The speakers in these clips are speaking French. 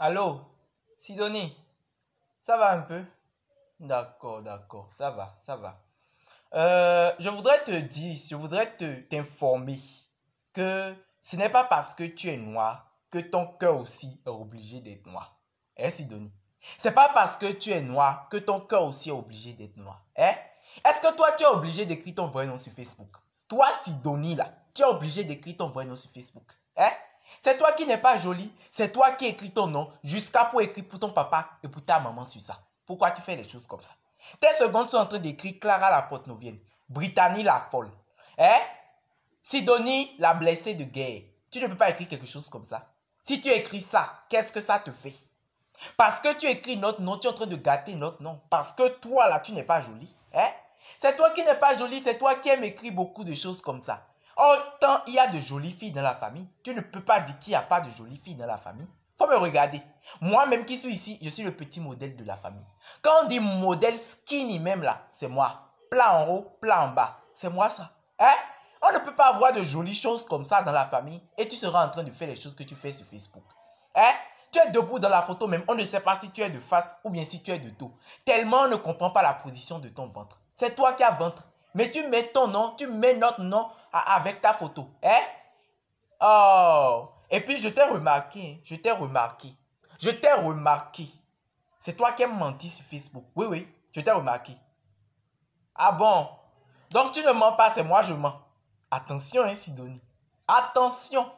Allô Sidonie Ça va un peu D'accord, d'accord, ça va, ça va. Euh, je voudrais te dire, je voudrais te t'informer que ce n'est pas parce que tu es noir que ton cœur aussi est obligé d'être noir. Hein, Sidonie C'est pas parce que tu es noir que ton cœur aussi est obligé d'être noir. Hein Est-ce que toi, tu es obligé d'écrire ton vrai nom sur Facebook Toi, Sidonie, là, tu es obligé d'écrire ton vrai nom sur Facebook. Hein c'est toi qui n'es pas jolie. C'est toi qui écris ton nom jusqu'à pour écrire pour ton papa et pour ta maman sur ça. Pourquoi tu fais les choses comme ça Tes secondes sont en train d'écrire Clara la porte-novienne, Brittany la folle, hein? Sidonie la blessée de guerre. Tu ne peux pas écrire quelque chose comme ça. Si tu écris ça, qu'est-ce que ça te fait Parce que tu écris notre nom, tu es en train de gâter notre nom. Parce que toi, là, tu n'es pas jolie. Hein? C'est toi qui n'es pas jolie, c'est toi qui aimes écrire beaucoup de choses comme ça. Oh, tant il y a de jolies filles dans la famille, tu ne peux pas dire qu'il n'y a pas de jolies filles dans la famille. Faut me regarder. Moi-même qui suis ici, je suis le petit modèle de la famille. Quand on dit modèle skinny même là, c'est moi. Plat en haut, plat en bas. C'est moi ça. Hein? On ne peut pas avoir de jolies choses comme ça dans la famille et tu seras en train de faire les choses que tu fais sur Facebook. Hein? Tu es debout dans la photo même, on ne sait pas si tu es de face ou bien si tu es de dos. Tellement on ne comprend pas la position de ton ventre. C'est toi qui as ventre. Mais tu mets ton nom, tu mets notre nom avec ta photo. Hein? Oh! Et puis je t'ai remarqué, hein, je t'ai remarqué, je t'ai remarqué. C'est toi qui as menti sur Facebook. Oui, oui, je t'ai remarqué. Ah bon? Donc tu ne mens pas, c'est moi je mens. Attention, hein, Sidonie. Attention.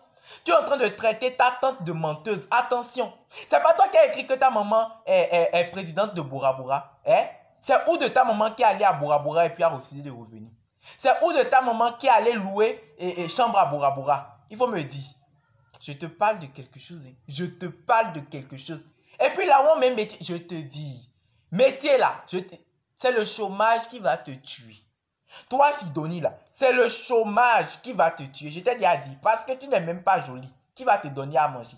Tu es en train de traiter ta tante de menteuse. Attention. C'est pas toi qui as écrit que ta maman est, présidente de Bora Bora. Hein? C'est où de ta maman qui est allée à Bora et puis a refusé de revenir. C'est où de ta maman qui est allée louer et, chambre à Bora Il faut me dire. Je te parle de quelque chose. Hein. Je te parle de quelque chose. Et puis là où on met métier, je te dis. Métier là, c'est le chômage qui va te tuer. Toi, Sidonie là, c'est le chômage qui va te tuer. Je t'ai déjà dit, parce que tu n'es même pas jolie. Qui va te donner à manger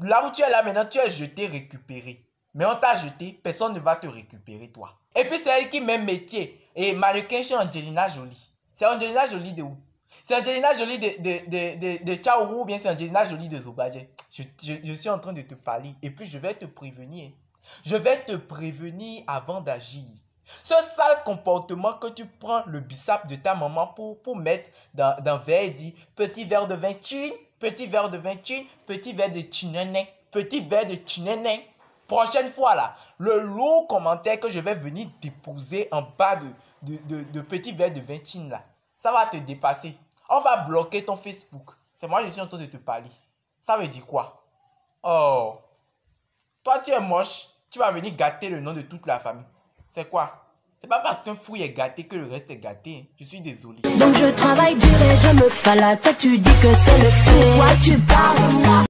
Là où tu es là maintenant, tu es jeté, récupéré mais on t'a jeté, personne ne va te récupérer, toi. Et puis c'est elle qui met métier. Et mannequin chez Angelina Jolie. C'est Angelina Jolie de où C'est Angelina Jolie de, de, de, ou bien c'est Angelina Jolie de Zobadje je, je, suis en train de te parler. Et puis je vais te prévenir. Je vais te prévenir avant d'agir. Ce sale comportement que tu prends le bicep de ta maman pour, pour mettre dans, dans verre dit petit verre de vin petit verre de vin petit verre de chinenin, petit verre de chinene prochaine fois, là, le lourd commentaire que je vais venir déposer en bas de, de, de, de petits verres de vingtine, là, ça va te dépasser. On va bloquer ton Facebook. C'est moi, je suis en train de te parler. Ça veut dire quoi Oh, toi, tu es moche. Tu vas venir gâter le nom de toute la famille. C'est quoi c'est pas parce qu'un fruit est gâté que le reste est gâté. Je suis désolé. Donc je travaille dur et je me Tu dis que c'est le tu parles moi.